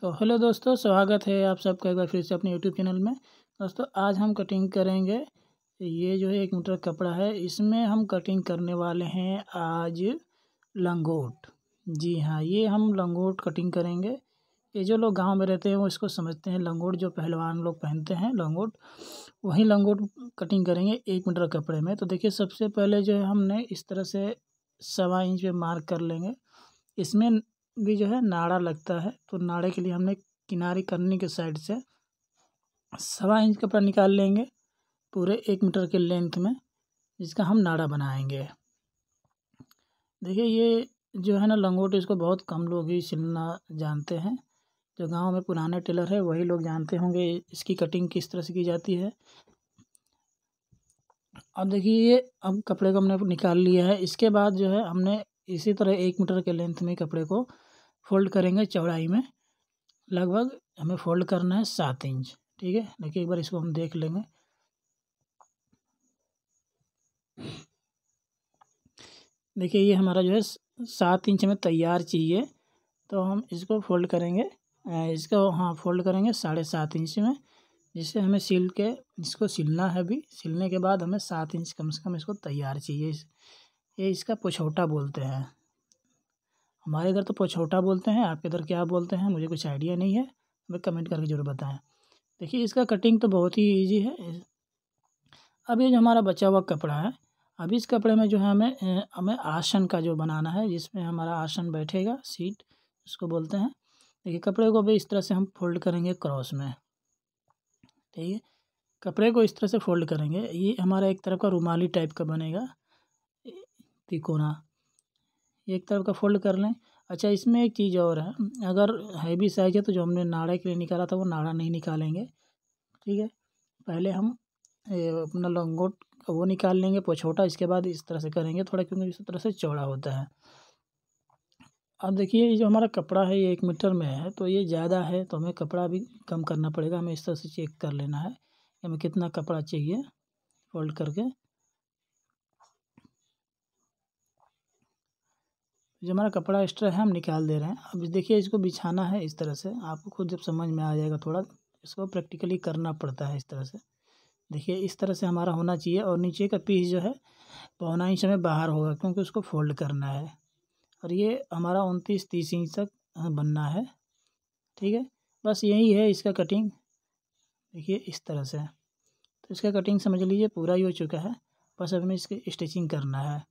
तो हेलो दोस्तों स्वागत है आप सबका एक बार फिर से अपने यूट्यूब चैनल में दोस्तों आज हम कटिंग करेंगे ये जो है एक मीटर कपड़ा है इसमें हम कटिंग करने वाले हैं आज लंगोट जी हाँ ये हम लंगोट कटिंग करेंगे ये जो लोग गांव में रहते हैं वो इसको समझते हैं लंगोट जो पहलवान लोग पहनते हैं लंगोट वही लंगोट कटिंग करेंगे एक मीटर कपड़े में तो देखिए सबसे पहले जो है हमने इस तरह से सवा इंच पर मार्क कर लेंगे इसमें भी जो है नाड़ा लगता है तो नाड़े के लिए हमने किनारे करने के साइड से सवा इंच कपड़ा निकाल लेंगे पूरे एक मीटर के लेंथ में जिसका हम नाड़ा बनाएंगे देखिए ये जो है ना लंगोट इसको बहुत कम लोग ही सिलना जानते हैं जो गांव में पुराने टेलर है वही लोग जानते होंगे इसकी कटिंग किस तरह से की जाती है अब देखिए ये अब कपड़े को हमने निकाल लिया है इसके बाद जो है हमने इसी तरह एक मीटर के लेंथ में कपड़े को फोल्ड करेंगे चौड़ाई में लगभग हमें फोल्ड करना है सात इंच ठीक है देखिए एक बार इसको हम देख लेंगे देखिए ये हमारा जो है सात इंच में तैयार चाहिए तो हम इसको फोल्ड करेंगे इसको हाँ फोल्ड करेंगे साढ़े सात इंच में जिससे हमें सिल के इसको सिलना है अभी सिलने के बाद हमें सात इंच कम से कम इसको तैयार चाहिए ये इसका पछौटा बोलते हैं हमारे इधर तो पछौटा बोलते हैं आपके इधर क्या बोलते हैं मुझे कुछ आइडिया नहीं है हमें कमेंट करके ज़रूर बताएं देखिए इसका कटिंग तो बहुत ही ईजी है अब ये जो हमारा बचा हुआ कपड़ा है अभी इस कपड़े में जो है हमें हमें आसन का जो बनाना है जिसमें हमारा आसन बैठेगा सीट उसको बोलते हैं देखिए कपड़े को भी इस तरह से हम फोल्ड करेंगे क्रॉस में ठीक है कपड़े को इस तरह से फोल्ड करेंगे ये हमारा एक तरफ का रुमाली टाइप का बनेगा तिकोना एक तरफ का फोल्ड कर लें अच्छा इसमें एक चीज़ और है अगर हैवी साइज है तो जो हमने नाड़ा के लिए निकाला था वो नाड़ा नहीं निकालेंगे ठीक है पहले हम अपना लंगोट का वो निकाल लेंगे वो छोटा इसके बाद इस तरह से करेंगे थोड़ा क्योंकि इस तरह से चौड़ा होता है अब देखिए ये जो हमारा कपड़ा है ये एक मीटर में है तो ये ज़्यादा है तो हमें कपड़ा भी कम करना पड़ेगा हमें इस तरह से चेक कर लेना है हमें कितना कपड़ा चाहिए फोल्ड करके जो हमारा कपड़ा एक्स्ट्रा है हम निकाल दे रहे हैं अब देखिए इसको बिछाना है इस तरह से आपको खुद जब समझ में आ जाएगा थोड़ा इसको प्रैक्टिकली करना पड़ता है इस तरह से देखिए इस तरह से हमारा होना चाहिए और नीचे का पीस जो है पौना इंच में बाहर होगा क्योंकि उसको फोल्ड करना है और ये हमारा उनतीस तीस इंच तक बनना है ठीक है बस यही है इसका कटिंग देखिए इस तरह से तो इसका कटिंग समझ लीजिए पूरा ही हो चुका है बस अब हमें इसकी स्टिचिंग करना है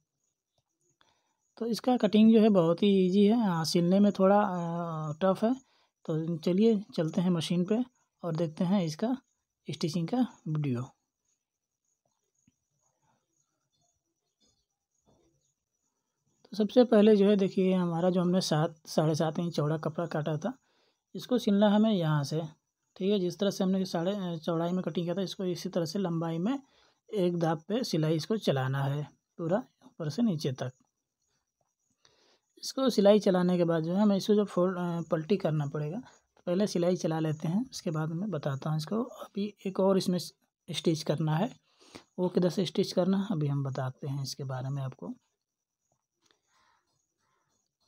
तो इसका कटिंग जो है बहुत ही ईजी है हाँ सिलने में थोड़ा टफ है तो चलिए चलते हैं मशीन पे और देखते हैं इसका स्टिचिंग का वीडियो तो सबसे पहले जो है देखिए हमारा जो हमने सात साढ़े सात इंच चौड़ा कपड़ा काटा था इसको सिलना हमें यहाँ से ठीक है जिस तरह से हमने साढ़े चौड़ाई में कटिंग किया था इसको इसी तरह से लंबाई में एक दाब पे सिलाई इसको चलाना है पूरा ऊपर से नीचे तक इसको सिलाई चलाने के बाद जो है हमें इसको जो फोल्ड पलटी करना पड़ेगा तो पहले सिलाई चला लेते हैं उसके बाद मैं बताता हूँ इसको अभी एक और इसमें स्टिच करना है वो किधर से स्टिच करना है अभी हम बताते हैं इसके बारे में आपको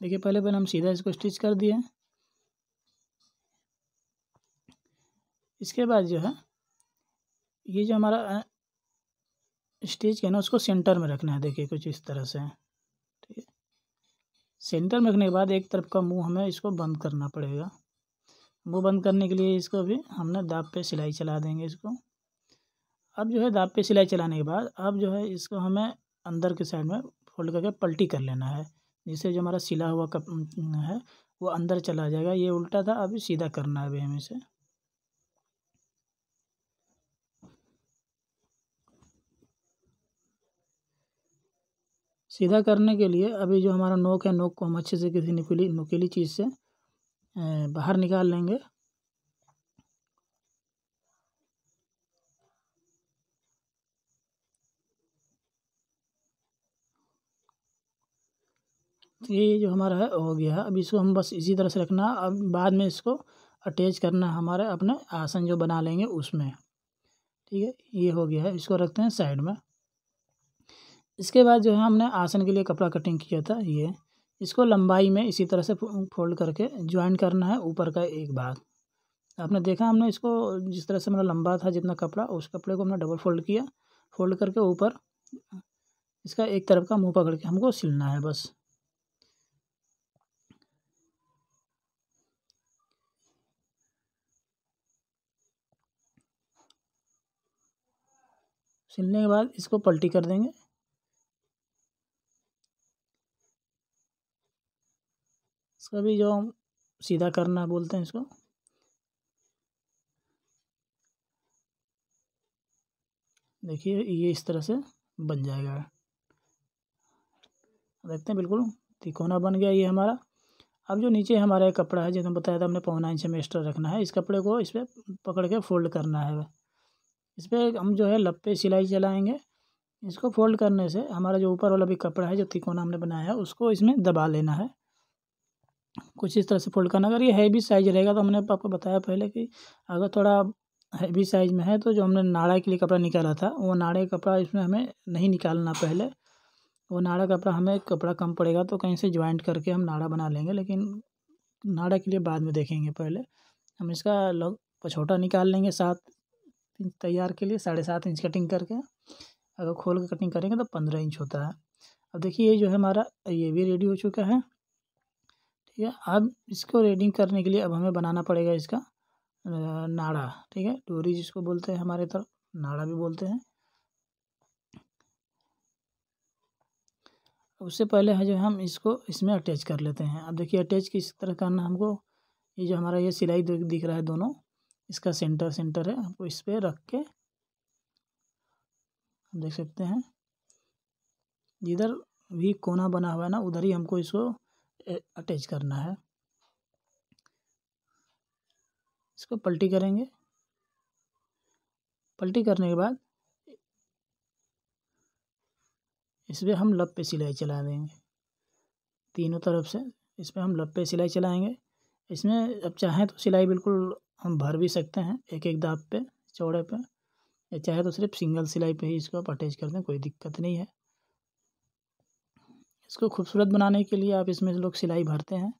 देखिए पहले पहले हम सीधा इसको स्टिच कर दिए इसके बाद जो है ये जो हमारा स्टिच है ना उसको सेंटर में रखना है देखिए कुछ इस तरह से सेंटर में रखने के बाद एक तरफ का मुंह हमें इसको बंद करना पड़ेगा मुंह बंद करने के लिए इसको अभी हमने दाब पे सिलाई चला देंगे इसको अब जो है दाब पे सिलाई चलाने के बाद अब जो है इसको हमें अंदर के साइड में फोल्ड करके पलटी कर लेना है जिससे जो हमारा सिला हुआ कप है वो अंदर चला जाएगा ये उल्टा था अभी सीधा करना है अभी हमें इसे सीधा करने के लिए अभी जो हमारा नोक है नोक को हम अच्छे से किसी नुकीली नुकीली चीज़ से बाहर निकाल लेंगे तो ये जो हमारा है हो गया है अब इसको हम बस इसी तरह से रखना अब बाद में इसको अटैच करना हमारे अपने आसन जो बना लेंगे उसमें ठीक है ये हो गया है इसको रखते हैं साइड में इसके बाद जो है हमने आसन के लिए कपड़ा कटिंग किया था ये इसको लंबाई में इसी तरह से फोल्ड करके ज्वाइन करना है ऊपर का एक भाग आपने देखा हमने इसको जिस तरह से मेरा लंबा था जितना कपड़ा उस कपड़े को हमने डबल फोल्ड किया फोल्ड करके ऊपर इसका एक तरफ का मुंह पकड़ के हमको सिलना है बस सिलने के बाद इसको पलटी कर देंगे सभी जो हम सीधा करना बोलते हैं इसको देखिए ये इस तरह से बन जाएगा देखते हैं बिल्कुल तिकोना बन गया ये हमारा अब जो नीचे हमारा एक कपड़ा है हम बताया था हमने पौना इंच में एक्स्ट्रा रखना है इस कपड़े को इस पर पकड़ के फोल्ड करना है इस पर हम जो है लप्पे सिलाई चलाएंगे इसको फोल्ड करने से हमारा जो ऊपर वाला भी कपड़ा है जो तिकोना हमने बनाया है उसको इसमें दबा लेना है कुछ इस तरह से फोल्ड करना अगर ये हैवी साइज रहेगा तो हमने आपको बताया पहले कि अगर थोड़ा हैवी साइज में है तो जो हमने नाड़ा के लिए कपड़ा निकाला था वो नाड़े कपड़ा इसमें हमें नहीं निकालना पहले वो नाड़ा कपड़ा हमें कपड़ा कम पड़ेगा तो कहीं से ज्वाइंट करके हम नाड़ा बना लेंगे लेकिन नाड़ा के लिए बाद में देखेंगे पहले हम इसका लग पछोटा निकाल लेंगे सात इंच तैयार के लिए साढ़े सात इंच कटिंग करके अगर खोल के कटिंग करेंगे तो पंद्रह इंच होता है अब देखिए ये जो है हमारा ये भी रेडी हो चुका है ठीक है अब इसको रेडिंग करने के लिए अब हमें बनाना पड़ेगा इसका नाड़ा ठीक है डोरी जिसको बोलते हैं हमारे तरफ नाड़ा भी बोलते हैं उससे पहले है जो हम इसको इसमें अटैच कर लेते हैं अब देखिए अटैच किस तरह करना हमको ये जो हमारा ये सिलाई दिख रहा है दोनों इसका सेंटर सेंटर है हमको इस पर रख के देख सकते हैं जिधर भी कोना बना हुआ है ना उधर ही हमको इसको अटैच करना है इसको पलटी करेंगे पलटी करने के बाद इसमें हम लप पे सिलाई चला देंगे तीनों तरफ से इसमें हम लप पे सिलाई चलाएंगे इसमें अब चाहें तो सिलाई बिल्कुल हम भर भी सकते हैं एक एक दाब पे चौड़े पे या चाहे तो सिर्फ सिंगल सिलाई पे ही इसको आप अटैच कर दें कोई दिक्कत नहीं है इसको खूबसूरत बनाने के लिए आप इसमें लोग सिलाई भरते हैं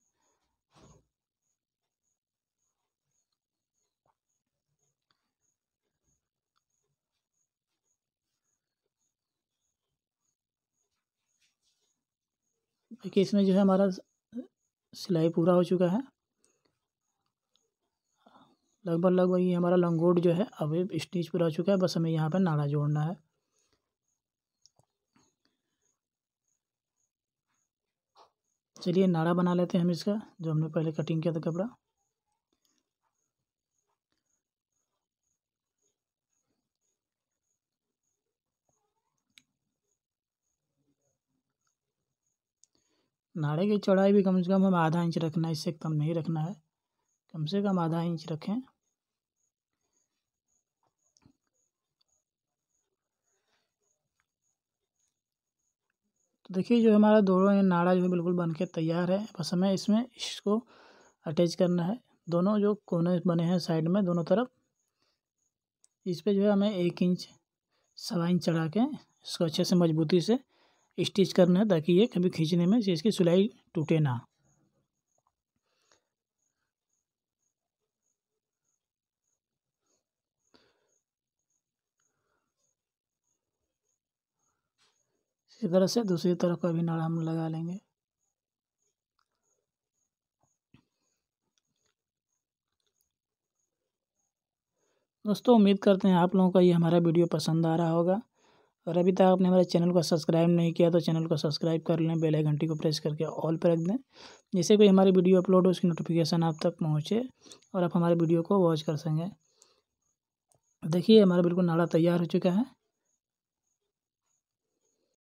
देखिए इसमें जो है हमारा सिलाई पूरा हो चुका है लगभग लगभग ये हमारा लंगोट जो है अभी स्टिच पूरा हो चुका है बस हमें यहाँ पर नाड़ा जोड़ना है चलिए नाड़ा बना लेते हैं हम इसका जो हमने पहले कटिंग किया था कपड़ा नाड़े की चौड़ाई भी कम से कम हम आधा इंच रखना है इससे कम नहीं रखना है कम से कम आधा इंच रखें तो देखिए जो हमारा दोनों ये नाड़ा जो है बिल्कुल बन के तैयार है बस हमें इसमें इसको अटैच करना है दोनों जो कोने बने हैं साइड में दोनों तरफ इस पर जो है हमें एक इंच सवा इंच चढ़ा के इसको अच्छे से मजबूती से स्टिच करना है ताकि ये कभी खींचने में इसकी सिलाई टूटे ना इसी तरह से दूसरी तरफ का भी नड़ हम लगा लेंगे दोस्तों उम्मीद करते हैं आप लोगों का ये हमारा वीडियो पसंद आ रहा होगा और अभी तक आपने हमारे चैनल को सब्सक्राइब नहीं किया तो चैनल को सब्सक्राइब कर लें बेल घंटी को प्रेस करके ऑल पर रख दें जैसे कोई हमारी वीडियो अपलोड हो उसकी नोटिफिकेशन आप तक पहुँचे और आप हमारे वीडियो को वॉच कर सकें देखिए हमारा बिल्कुल नाड़ा तैयार हो चुका है